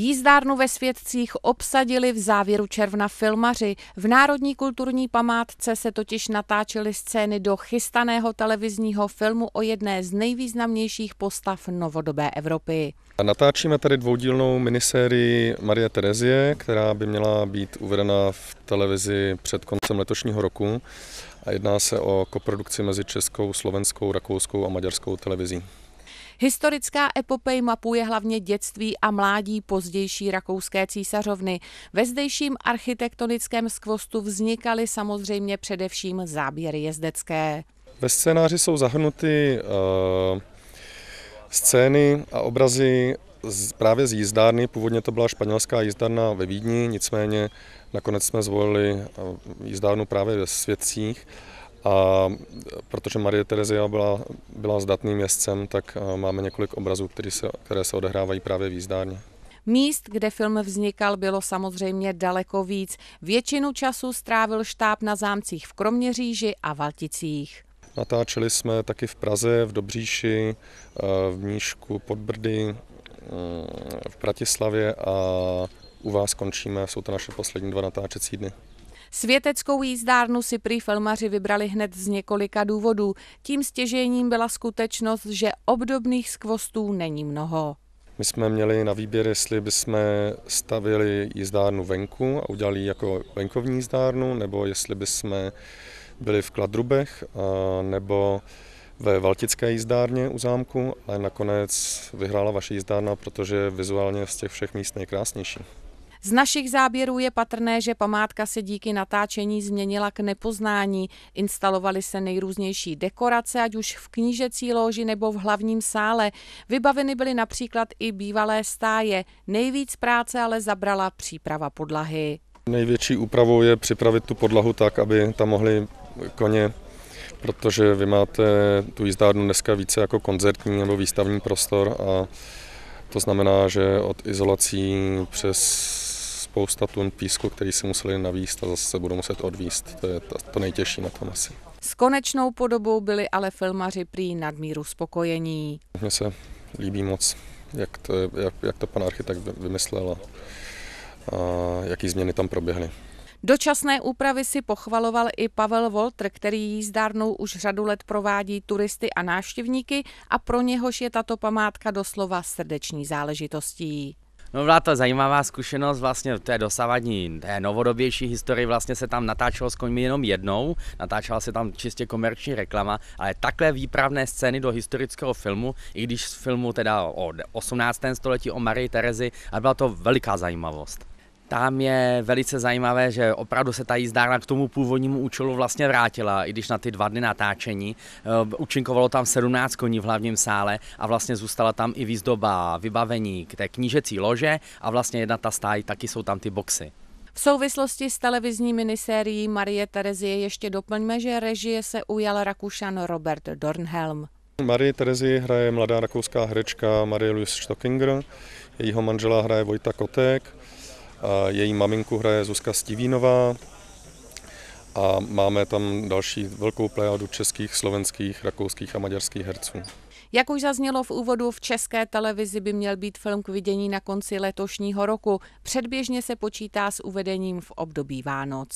Jízdárnu ve Světcích obsadili v závěru června filmaři. V Národní kulturní památce se totiž natáčely scény do chystaného televizního filmu o jedné z nejvýznamnějších postav novodobé Evropy. Natáčíme tady dvoudílnou minisérii Marie Terezie, která by měla být uvedena v televizi před koncem letošního roku. A jedná se o koprodukci mezi českou, slovenskou, rakouskou a maďarskou televizí. Historická epopej mapuje hlavně dětství a mládí pozdější rakouské císařovny. Ve zdejším architektonickém skvostu vznikaly samozřejmě především záběry jezdecké. Ve scénáři jsou zahrnuty uh, scény a obrazy z, právě z jízdárny. Původně to byla španělská jízdárna ve Vídni, nicméně nakonec jsme zvolili eh, jízdárnu právě ve Světcích. Uh, a protože Marie Terezia byla, byla zdatným městcem, tak eh, máme několik obrazů, které se, které se odehrávají právě výzdárně. Míst, kde film vznikal, bylo samozřejmě daleko víc. Většinu času strávil štáb na zámcích v Kroměříži a Valticích. Natáčeli jsme taky v Praze, v Dobříši, eh, v Mníšku, pod Brdy, eh, v Bratislavě a u vás končíme, jsou to naše poslední dva natáčecí dny. Světeckou jízdárnu si prý filmaři vybrali hned z několika důvodů. Tím stěžením byla skutečnost, že obdobných skvostů není mnoho. My jsme měli na výběr, jestli bychom stavili jízdárnu venku a udělali jako venkovní jízdárnu, nebo jestli bychom byli v Kladrubech, nebo ve Valtické jízdárně u zámku, ale nakonec vyhrála vaše jízdárna, protože vizuálně z těch všech míst nejkrásnější. Z našich záběrů je patrné, že památka se díky natáčení změnila k nepoznání. Instalovaly se nejrůznější dekorace, ať už v knížecí loži nebo v hlavním sále. Vybaveny byly například i bývalé stáje. Nejvíc práce ale zabrala příprava podlahy. Největší úpravou je připravit tu podlahu tak, aby tam mohli koně protože vy máte tu jízdárnu dneska více jako koncertní nebo výstavní prostor a to znamená, že od izolací přes spousta tun písku, který si museli navíst a zase se budou muset odvíst. To je to nejtěžší na tom asi. S konečnou podobou byli ale filmaři prý nadmíru spokojení. Mně se líbí moc, jak to, jak, jak to pan architekt vymyslel a, a jaký změny tam proběhly. Dočasné úpravy si pochvaloval i Pavel Voltr, který jízdárnou už řadu let provádí turisty a návštěvníky a pro něhož je tato památka doslova srdeční záležitostí. No byla to zajímavá zkušenost vlastně té dosavadní, té novodobější historii vlastně se tam natáčelo s koňmi jenom jednou, natáčela se tam čistě komerční reklama, ale takhle výpravné scény do historického filmu, i když z filmu teda o 18. století o Marii Terezi, a byla to veliká zajímavost. Tam je velice zajímavé, že opravdu se ta jízdárna k tomu původnímu účelu vlastně vrátila, i když na ty dva dny natáčení. Učinkovalo eh, tam 17 koní v hlavním sále a vlastně zůstala tam i výzdoba, vybavení k té knížecí lože a vlastně jedna ta stáj, taky jsou tam ty boxy. V souvislosti s televizní minisérií Marie Terezie ještě doplňme, že režie se ujal Rakušan Robert Dornhelm. Marie Terezie hraje mladá rakouská herečka Marie Louise Stockinger, jejího manžela hraje Vojta Kotek. Její maminku hraje Zuzka Stivínová a máme tam další velkou plejádu českých, slovenských, rakouských a maďarských herců. Jak už zaznělo v úvodu, v české televizi by měl být film k vidění na konci letošního roku. Předběžně se počítá s uvedením v období Vánoc.